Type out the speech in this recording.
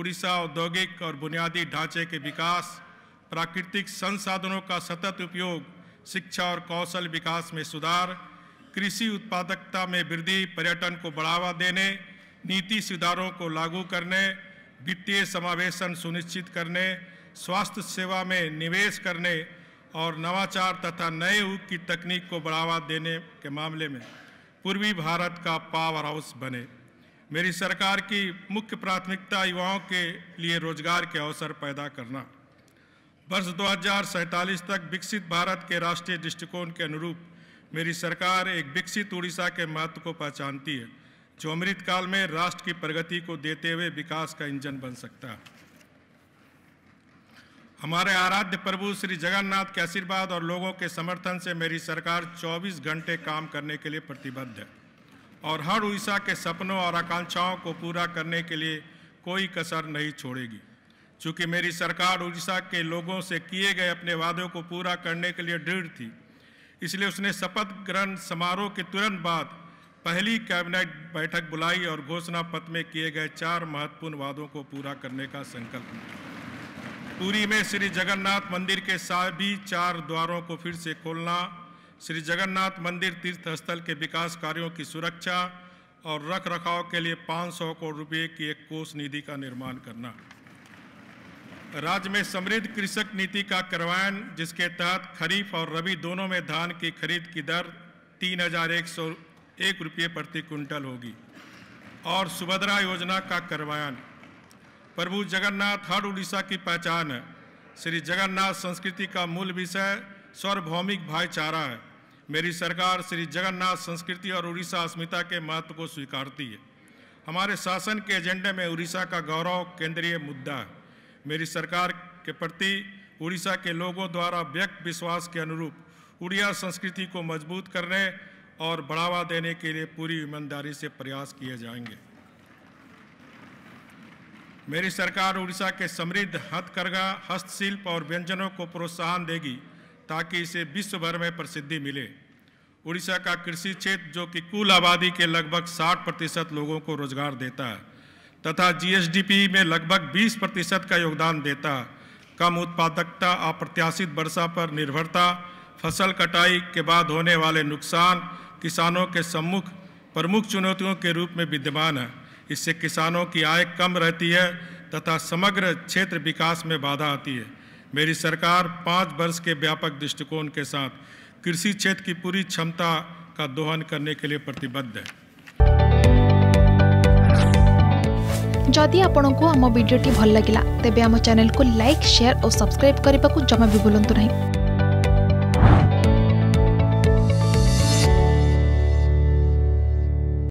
उड़ीसा औद्योगिक और बुनियादी ढांचे के विकास प्राकृतिक संसाधनों का सतत उपयोग शिक्षा और कौशल विकास में सुधार कृषि उत्पादकता में वृद्धि पर्यटन को बढ़ावा देने नीति सुधारों को लागू करने वित्तीय समावेशन सुनिश्चित करने स्वास्थ्य सेवा में निवेश करने और नवाचार तथा नए युग की तकनीक को बढ़ावा देने के मामले में पूर्वी भारत का पावर हाउस बने मेरी सरकार की मुख्य प्राथमिकता युवाओं के लिए रोजगार के अवसर पैदा करना वर्ष दो तक विकसित भारत के राष्ट्रीय दृष्टिकोण के अनुरूप मेरी सरकार एक विकसित उड़ीसा के महत्व को पहचानती है जो अमृत काल में राष्ट्र की प्रगति को देते हुए विकास का इंजन बन सकता है हमारे आराध्य प्रभु श्री जगन्नाथ के आशीर्वाद और लोगों के समर्थन से मेरी सरकार 24 घंटे काम करने के लिए प्रतिबद्ध है और हर उड़ीसा के सपनों और आकांक्षाओं को पूरा करने के लिए कोई कसर नहीं छोड़ेगी चूँकि मेरी सरकार उड़ीसा के लोगों से किए गए अपने वादों को पूरा करने के लिए दृढ़ थी इसलिए उसने शपथ ग्रहण समारोह के तुरंत बाद पहली कैबिनेट बैठक बुलाई और घोषणा पत्र में किए गए चार महत्वपूर्ण वादों को पूरा करने का संकल्प लिया पूरी में श्री जगन्नाथ मंदिर के सभी चार द्वारों को फिर से खोलना श्री जगन्नाथ मंदिर तीर्थ स्थल के विकास कार्यों की सुरक्षा और रख रखाव के लिए 500 करोड़ रुपये की एक कोष निधि का निर्माण करना राज्य में समृद्ध कृषक नीति का कार्यान्वयन जिसके तहत खरीफ और रबी दोनों में धान की खरीद की दर तीन हजार एक सौ एक रुपये प्रति क्विंटल होगी और सुभद्रा योजना का क्रवायन प्रभु जगन्नाथ हर उड़ीसा की पहचान है श्री जगन्नाथ संस्कृति का मूल विषय सार्वभौमिक भाईचारा है मेरी सरकार श्री जगन्नाथ संस्कृति और उड़ीसा अस्मिता के महत्व को स्वीकारती है हमारे शासन के एजेंडे में उड़ीसा का गौरव केंद्रीय मुद्दा है मेरी सरकार के प्रति उड़ीसा के लोगों द्वारा व्यक्त विश्वास के अनुरूप उड़िया संस्कृति को मजबूत करने और बढ़ावा देने के लिए पूरी ईमानदारी से प्रयास किए जाएंगे मेरी सरकार उड़ीसा के समृद्ध हथकरघा हस्तशिल्प और व्यंजनों को प्रोत्साहन देगी ताकि इसे विश्व भर में प्रसिद्धि मिले उड़ीसा का कृषि क्षेत्र जो कि कुल आबादी के लगभग 60 प्रतिशत लोगों को रोजगार देता है तथा जीएसडीपी में लगभग 20 प्रतिशत का योगदान देता है कम उत्पादकता अप्रत्याशित वर्षा पर निर्भरता फसल कटाई के बाद होने वाले नुकसान किसानों के सम्मुख प्रमुख चुनौतियों के रूप में विद्यमान है इससे किसानों की आय कम रहती है तथा समग्र क्षेत्र विकास में बाधा आती है मेरी सरकार पाँच वर्ष के व्यापक दृष्टिकोण के साथ कृषि क्षेत्र की पूरी क्षमता का दोहन करने के लिए प्रतिबद्ध है जदि आपण को आम भिडी भल लगा तेब आम चेल को लाइक शेयर और सब्सक्राइब करने को जमा भी बुलां नहीं